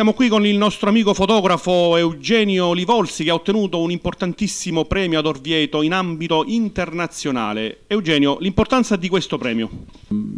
Siamo qui con il nostro amico fotografo Eugenio Livolsi che ha ottenuto un importantissimo premio ad Orvieto in ambito internazionale. Eugenio, l'importanza di questo premio?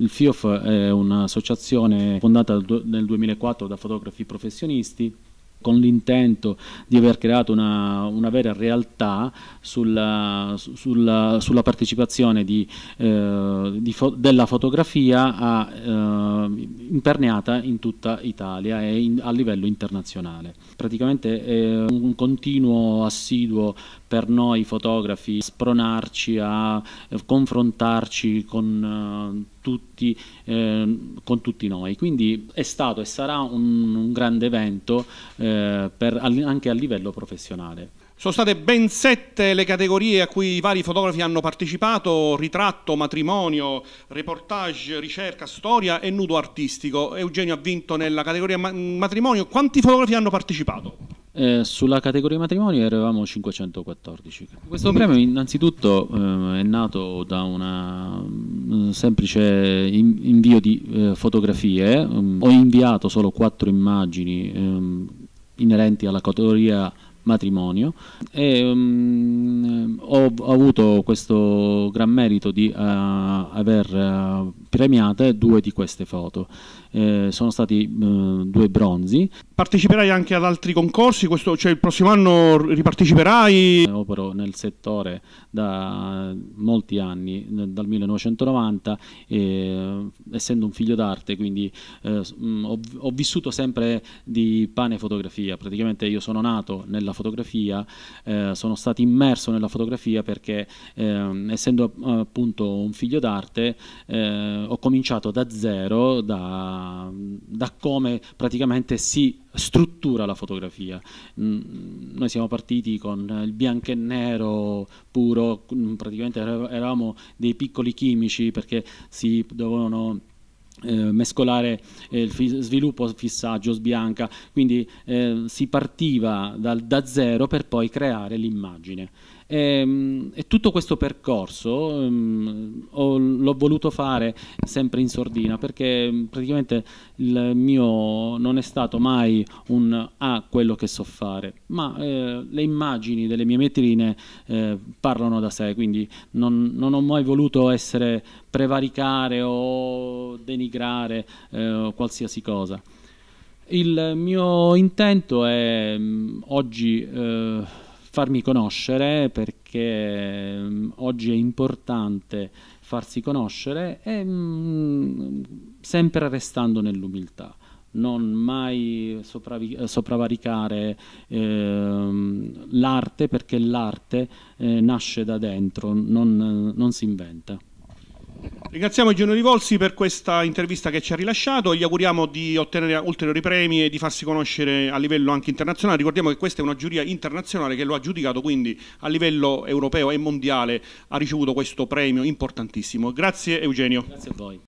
Il FIOF è un'associazione fondata nel 2004 da fotografi professionisti con l'intento di aver creato una, una vera realtà sulla, sulla, sulla partecipazione di, eh, di fo della fotografia a, eh, imperneata in tutta Italia e in, a livello internazionale. Praticamente è un continuo assiduo per noi fotografi spronarci a eh, confrontarci con eh, tutti, eh, con tutti noi. Quindi è stato e sarà un, un grande evento eh, per, anche a livello professionale. Sono state ben sette le categorie a cui i vari fotografi hanno partecipato, ritratto, matrimonio, reportage, ricerca, storia e nudo artistico. Eugenio ha vinto nella categoria matrimonio. Quanti fotografi hanno partecipato? Eh, sulla categoria matrimoni eravamo 514. Questo mm. premio innanzitutto eh, è nato da una, un mm, semplice in, invio di eh, fotografie, um, ho inviato solo quattro immagini um, inerenti alla categoria matrimonio e um, ho, ho, avuto questo gran merito di uh, aver uh, premiate due di queste foto eh, sono stati uh, due bronzi parteciperai anche ad altri concorsi questo, cioè il prossimo anno riparteciperai eh, opero nel settore da molti anni dal 1990 e, essendo un figlio d'arte quindi eh, mm, ho, ho vissuto sempre di pane e fotografia praticamente io sono nato nella della fotografia, eh, sono stato immerso nella fotografia perché eh, essendo appunto un figlio d'arte eh, ho cominciato da zero, da, da come praticamente si struttura la fotografia. Mm, noi siamo partiti con il bianco e nero puro, praticamente eravamo dei piccoli chimici perché si dovevano eh, mescolare eh, fi- sviluppo, fissaggio, sbianca, quindi eh, si partiva dal, da zero per poi creare l'immagine. E, ehm, e tutto questo percorso um, l'ho voluto fare sempre in sordina perché ehm, praticamente il mio non è stato mai un ah quello che so fare, ma eh, le immagini delle mie vetrine eh, parlano da sé, quindi non, non ho mai voluto essere prevaricare o denigrare eh, qualsiasi cosa. Il mio intento è oggi eh, farmi conoscere perché mh, mm, oggi è importante farsi conoscere e mh, mm, sempre restando nell'umiltà non mai sopravvaricare eh, l'arte perché l'arte eh, nasce da dentro, non, non si inventa. Ringraziamo Gino Rivolsi per questa intervista che ci ha rilasciato, gli auguriamo di ottenere ulteriori premi e di farsi conoscere a livello anche internazionale. Ricordiamo che questa è una giuria internazionale che lo ha giudicato, quindi a livello europeo e mondiale ha ricevuto questo premio importantissimo. Grazie Eugenio. Grazie a voi.